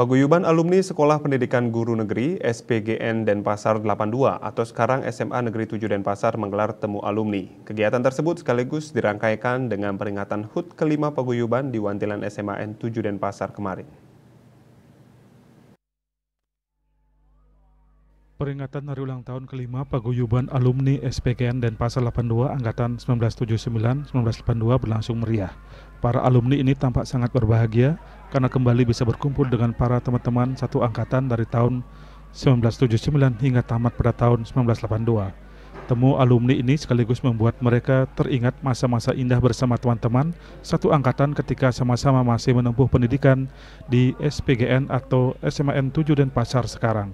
Paguyuban Alumni Sekolah Pendidikan Guru Negeri SPGN Denpasar 82 atau sekarang SMA Negeri 7 Denpasar menggelar temu alumni. Kegiatan tersebut sekaligus dirangkaikan dengan peringatan HUT kelima paguyuban di Wantilan N 7 Denpasar kemarin. Peringatan hari ulang tahun kelima paguyuban alumni SPGN dan Pasar 82 Angkatan 1979-1982 berlangsung meriah. Para alumni ini tampak sangat berbahagia karena kembali bisa berkumpul dengan para teman-teman satu angkatan dari tahun 1979 hingga tamat pada tahun 1982. Temu alumni ini sekaligus membuat mereka teringat masa-masa indah bersama teman-teman satu angkatan ketika sama-sama masih menempuh pendidikan di SPGN atau SMAN 7 dan Pasar sekarang.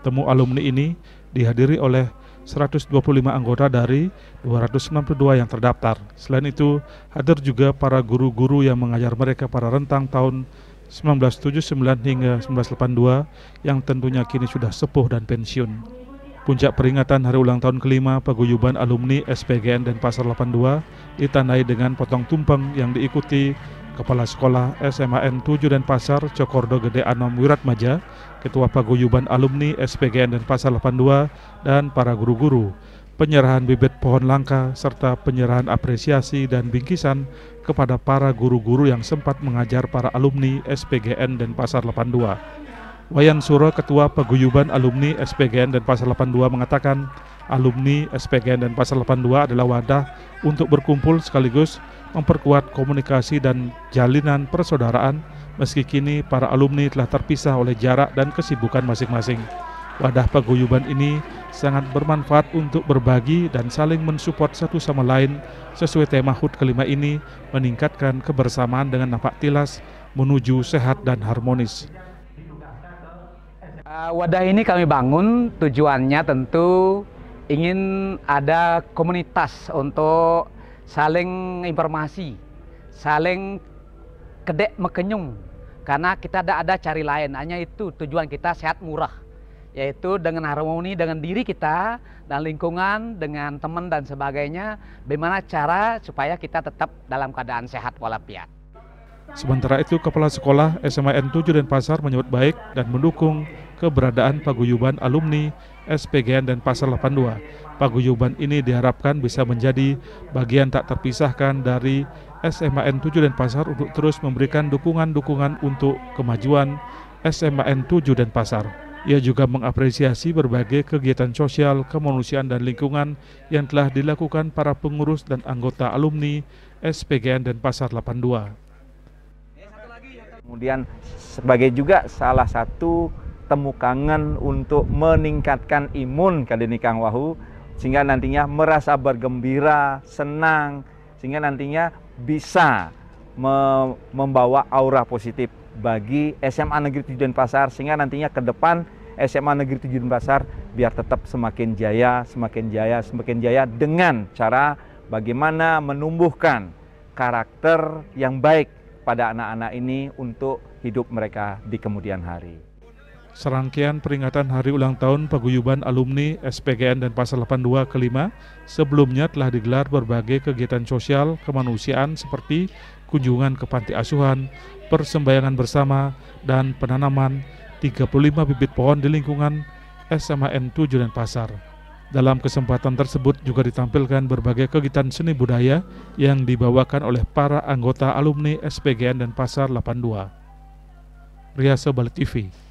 Temu alumni ini dihadiri oleh 125 anggota dari 262 yang terdaftar. Selain itu, hadir juga para guru-guru yang mengajar mereka pada rentang tahun 1979 hingga 1982 yang tentunya kini sudah sepuh dan pensiun. Puncak peringatan hari ulang tahun kelima paguyuban alumni SPGN dan Pasar 82 ditandai dengan potong tumpeng yang diikuti Kepala Sekolah SMAN 7 dan Pasar Cokordo Gede Anom Wiratmaja, Ketua Paguyuban Alumni SPGN dan Pasar 82, dan para guru-guru, penyerahan bibit pohon langka, serta penyerahan apresiasi dan bingkisan kepada para guru-guru yang sempat mengajar para alumni SPGN dan Pasar 82. Wayan Suro, Ketua Paguyuban Alumni SPGN dan Pasar 82 mengatakan, alumni SPGN dan Pasar 82 adalah wadah untuk berkumpul sekaligus memperkuat komunikasi dan jalinan persaudaraan meski kini para alumni telah terpisah oleh jarak dan kesibukan masing-masing. Wadah paguyuban ini sangat bermanfaat untuk berbagi dan saling mensupport satu sama lain sesuai tema HUT kelima ini meningkatkan kebersamaan dengan napak tilas menuju sehat dan harmonis. Eh, wadah ini kami bangun tujuannya tentu ingin ada komunitas untuk saling informasi, saling kedek mekenyung. Karena kita tidak ada cari lain, hanya itu tujuan kita sehat murah. Yaitu dengan harmoni dengan diri kita dan lingkungan, dengan teman dan sebagainya. Bagaimana cara supaya kita tetap dalam keadaan sehat walafiat. Sementara itu, Kepala Sekolah SMA n 7 Denpasar menyebut baik dan mendukung keberadaan paguyuban alumni SPGN dan Pasar 82. Paguyuban ini diharapkan bisa menjadi bagian tak terpisahkan dari SMAN 7 dan Pasar untuk terus memberikan dukungan-dukungan untuk kemajuan SMAN 7 dan Pasar. Ia juga mengapresiasi berbagai kegiatan sosial, kemanusiaan, dan lingkungan yang telah dilakukan para pengurus dan anggota alumni SPGN dan Pasar 82. Kemudian sebagai juga salah satu kangen untuk meningkatkan imun kali ini Kang Wahu sehingga nantinya merasa bergembira, senang sehingga nantinya bisa me membawa aura positif bagi SMA Negeri Tujuan pasar sehingga nantinya ke depan SMA Negeri Tujuan pasar biar tetap semakin jaya, semakin jaya, semakin jaya dengan cara bagaimana menumbuhkan karakter yang baik pada anak-anak ini untuk hidup mereka di kemudian hari serangkaian peringatan hari ulang tahun paguyuban alumni SPGN dan Pasar 82 kelima sebelumnya telah digelar berbagai kegiatan sosial kemanusiaan seperti kunjungan ke panti asuhan, persembahyangan bersama, dan penanaman 35 bibit pohon di lingkungan SMAN 7 dan Pasar. Dalam kesempatan tersebut juga ditampilkan berbagai kegiatan seni budaya yang dibawakan oleh para anggota alumni SPGN dan Pasar 82. Riasa Balik TV